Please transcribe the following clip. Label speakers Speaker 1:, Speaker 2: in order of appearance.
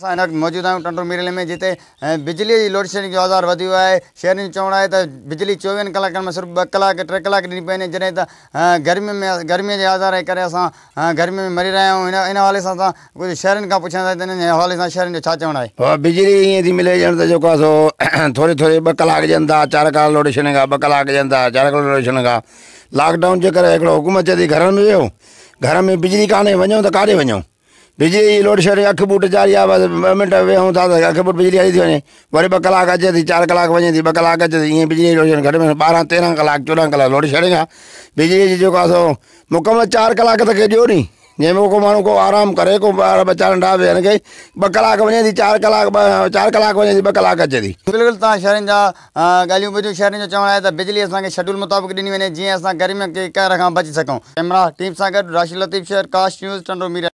Speaker 1: असां हिन वक़्तु मौजूदु आहियूं टंडु मिरल में जिते बिजलीअ जी लोडशेडिंग जो आज़ार वधियो आहे शहरनि जो चवण आहे त बिजली चोवीहनि कलाकनि में सिर्फ़ु ॿ कलाक टे कलाक ॾिनी पवंदी जॾहिं त में गर्मीअ जे आधार जे करे असां में मरी रहिया आहियूं हिन हवाले सां असां कुझु शहरनि खां था त हिन हवाले सां शहरनि जो छा चवणु
Speaker 2: आहे बिजली ईअं थी मिले ॼण त जेको आहे सो थोरी थोरी ॿ कलाक ॾियनि था चारि कलाक लोडेशन खां ॿ कलाक ॾियनि था चारि कलाक लोडेशन खां लॉकडाउन जे करे हिकिड़ो अचे में वियो घर में बिजली कान्हे वञूं त काॾे वञूं बिजली जी लोड शेडिंग अख बूट चार आहे बसि मिंट वेहूं था त अख बूट बिजली हली थी वञे वरी ॿ कलाक अचे थी चारि कलाक वञे थी ॿ कलाक अचे थी ईअं बिजली लोड शेडिंग घटि में ॿारहं तेरहं कलाक चोॾहं कलाक लोड शेडिंग आहे बिजली जी जेको आहे सो मुकमल चारि कलाक त खे ॾियो नी जंहिंमें को माण्हू को आरामु करे को ॿार ॿचा नंढा बि खे ॿ कलाक वञे थी चारि कलाक चारि कलाक वञे थी ॿ कलाक अचे थी
Speaker 1: बिल्कुलु तव्हां शहरनि जा ॻाल्हियूं ॿुधियूं शहरनि जो चवणु आहे त बिजली असांखे शेड्यूल मुताबिक़ ॾिनी वञे जीअं असां गर्मी जे कहर खां बची सघूं कैमरा टीम सां गॾु राशी लतीफ़ शेयर काश न्यूज़ टंडो मीडिया